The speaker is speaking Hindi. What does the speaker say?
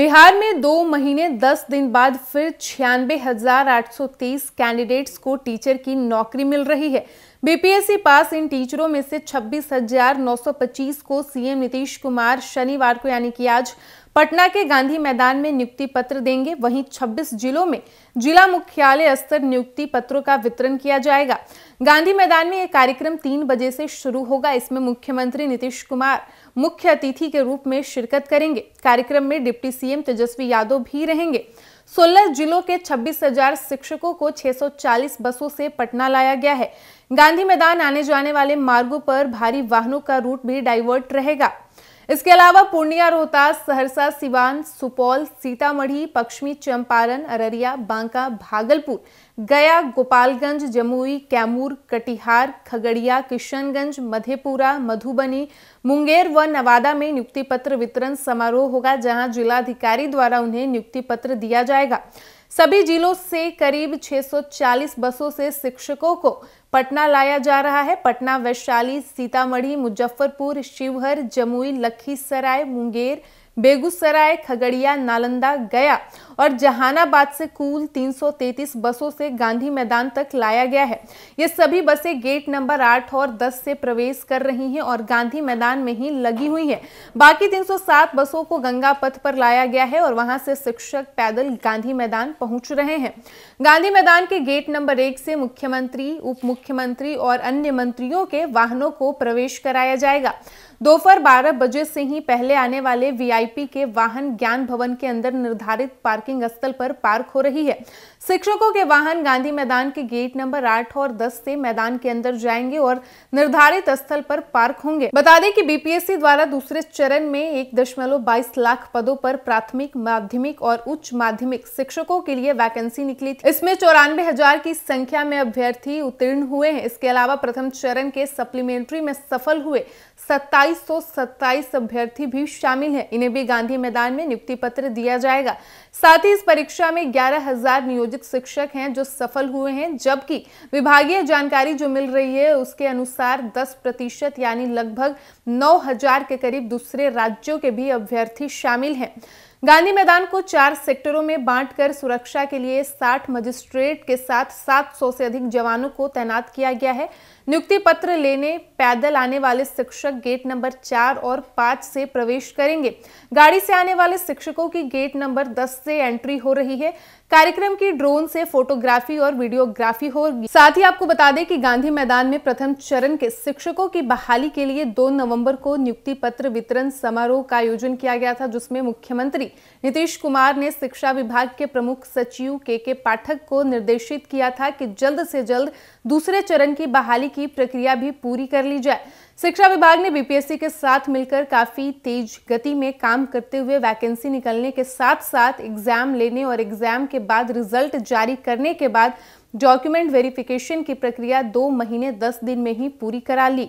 बिहार में दो महीने दस दिन बाद फिर छियानवे हजार आठ सौ तेईस कैंडिडेट्स को टीचर की नौकरी मिल रही है बीपीएससी पास इन टीचरों में से छब्बीस हजार नौ सौ पच्चीस को सीएम नीतीश कुमार शनिवार को यानी कि आज पटना के गांधी मैदान में नियुक्ति पत्र देंगे वहीं 26 जिलों में जिला मुख्यालय स्तर नियुक्ति पत्रों का वितरण किया जाएगा गांधी मैदान में यह कार्यक्रम 3 बजे से शुरू होगा इसमें मुख्यमंत्री नीतीश कुमार मुख्य अतिथि के रूप में शिरकत करेंगे कार्यक्रम में डिप्टी सीएम तेजस्वी यादव भी रहेंगे 16 जिलों के 26,000 शिक्षकों को 640 बसों से पटना लाया गया है गांधी मैदान आने जाने वाले मार्गों पर भारी वाहनों का रूट भी डाइवर्ट रहेगा इसके अलावा पूर्णिया रोहतास सहरसा सिवान सुपौल सीतामढ़ी पश्चिमी चंपारण अररिया बांका भागलपुर गया गोपालगंज जमुई कैमूर कटिहार खगड़िया किशनगंज मधेपुरा मधुबनी मुंगेर व नवादा में नियुक्ति पत्र वितरण समारोह होगा जहां जिलाधिकारी द्वारा उन्हें नियुक्ति पत्र दिया जाएगा सभी जिलों से करीब 640 बसों से शिक्षकों को पटना लाया जा रहा है पटना वैशाली सीतामढ़ी मुजफ्फरपुर शिवहर जमुई लखीसराय मुंगेर बेगूसराय खगड़िया नालंदा गया और जहानाबाद से कुल 333 बसों से गांधी मैदान तक लाया गया है ये सभी बसें गेट नंबर आठ और दस से प्रवेश कर रही है और गांधी मैदान में ही लगी हुई है बाकी 307 बसों को गंगा पथ पर लाया गया है और वहां से शिक्षक पैदल गांधी मैदान पहुंच रहे हैं गांधी मैदान के गेट नंबर एक से मुख्यमंत्री उप मुख्यमंत्री और अन्य मंत्रियों के वाहनों को प्रवेश कराया जाएगा दोपहर बारह बजे से ही पहले आने वाले वीआईपी के वाहन ज्ञान भवन के अंदर निर्धारित पार्किंग पार्किंग स्थल पर पार्क हो रही है शिक्षकों के वाहन गांधी मैदान के गेट नंबर आठ और दस से मैदान के अंदर जाएंगे और निर्धारित स्थल पर पार्क होंगे बता दें कि बीपीएससी द्वारा दूसरे चरण में एक दशमलव बाईस लाख पदों पर प्राथमिक माध्यमिक और उच्च माध्यमिक शिक्षकों के लिए वैकेंसी निकली थी इसमें चौरानवे हजार की संख्या में अभ्यर्थी उत्तीर्ण हुए हैं इसके अलावा प्रथम चरण के सप्लीमेंट्री में सफल हुए सत्ताईस अभ्यर्थी भी शामिल है इन्हें भी गांधी मैदान में नियुक्ति पत्र दिया जाएगा साथ साथ ही इस परीक्षा में 11,000 नियोजित शिक्षक हैं जो सफल हुए हैं जबकि विभागीय जानकारी जो मिल रही है उसके अनुसार 10 प्रतिशत यानी लगभग 9,000 के करीब दूसरे राज्यों के भी अभ्यर्थी शामिल हैं गांधी मैदान को चार सेक्टरों में बांटकर सुरक्षा के लिए 60 मजिस्ट्रेट के साथ 700 से अधिक जवानों को तैनात किया गया है नियुक्ति पत्र लेने पैदल आने वाले शिक्षक गेट नंबर चार और पांच से प्रवेश करेंगे गाड़ी से आने वाले शिक्षकों की गेट नंबर दस से एंट्री हो रही है कार्यक्रम की ड्रोन से फोटोग्राफी और वीडियोग्राफी होगी साथ ही आपको बता दें कि गांधी मैदान में प्रथम चरण के शिक्षकों की बहाली के लिए 2 नवंबर को नियुक्ति पत्र वितरण समारोह का आयोजन किया गया था जिसमें मुख्यमंत्री नीतीश कुमार ने शिक्षा विभाग के प्रमुख सचिव के के पाठक को निर्देशित किया था कि जल्द से जल्द दूसरे चरण की बहाली की प्रक्रिया भी पूरी कर ली जाए शिक्षा विभाग ने बीपीएससी के साथ मिलकर काफ़ी तेज गति में काम करते हुए वैकेंसी निकलने के साथ साथ एग्ज़ाम लेने और एग्ज़ाम के बाद रिजल्ट जारी करने के बाद डॉक्यूमेंट वेरिफिकेशन की प्रक्रिया दो महीने दस दिन में ही पूरी करा ली